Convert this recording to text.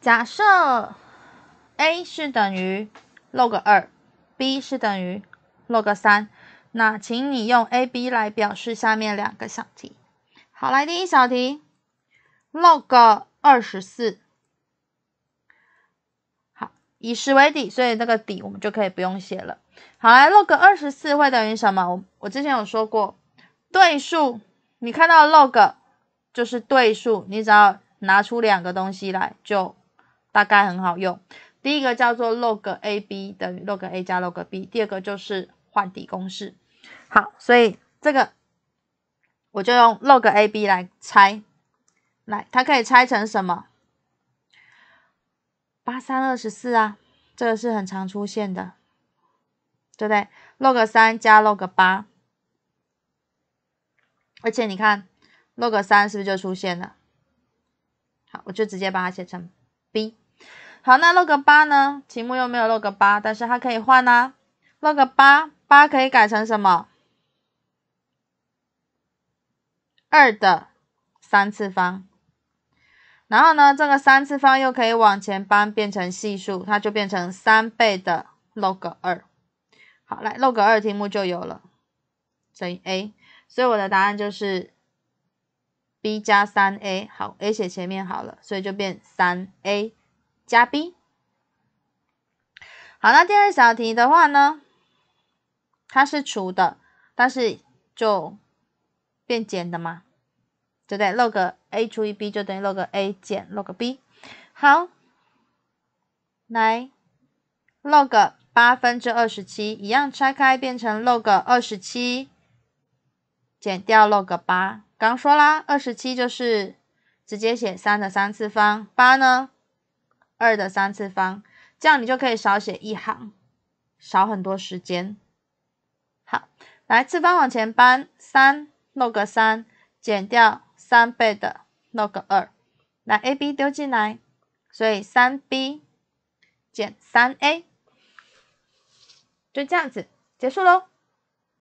假设 a 是等于 log 二，b 是等于 log 三，那请你用 a b 来表示下面两个小题。好，来第一小题，log 二十四。好，以十为底，所以那个底我们就可以不用写了。好，来 log 二十四会等于什么？我我之前有说过，对数，你看到 log 就是对数，你只要拿出两个东西来就。大概很好用。第一个叫做 log a b 等于 log a 加 log b。第二个就是换底公式。好，所以这个我就用 log a b 来拆，来，它可以拆成什么？八三二十四啊，这个是很常出现的，对不对？log 三加 log 八。而且你看 log 三是不是就出现了？好，我就直接把它写成。B，好，那 log 八呢？题目又没有 log 八，但是它可以换啊。log 八，八可以改成什么？二的三次方。然后呢，这个三次方又可以往前搬，变成系数，它就变成三倍的 log 二。好，来 log 二题目就有了，乘以 A，所以我的答案就是。b 加三 a，好，a 写前面好了，所以就变三 a 加 b。好，那第二小题的话呢，它是除的，但是就变减的嘛，对不对？log a 除以 b 就等于 log a 减 log b。好，来 log 八分之二十七，一样拆开变成 log 二十七减掉 log 八。刚说啦，二十七就是直接写三的三次方，八呢，二的三次方，这样你就可以少写一行，少很多时间。好，来次方往前搬，三 log 三减掉三倍的 log 二，来 ab 丢进来，所以三 b 减三 a，就这样子结束喽。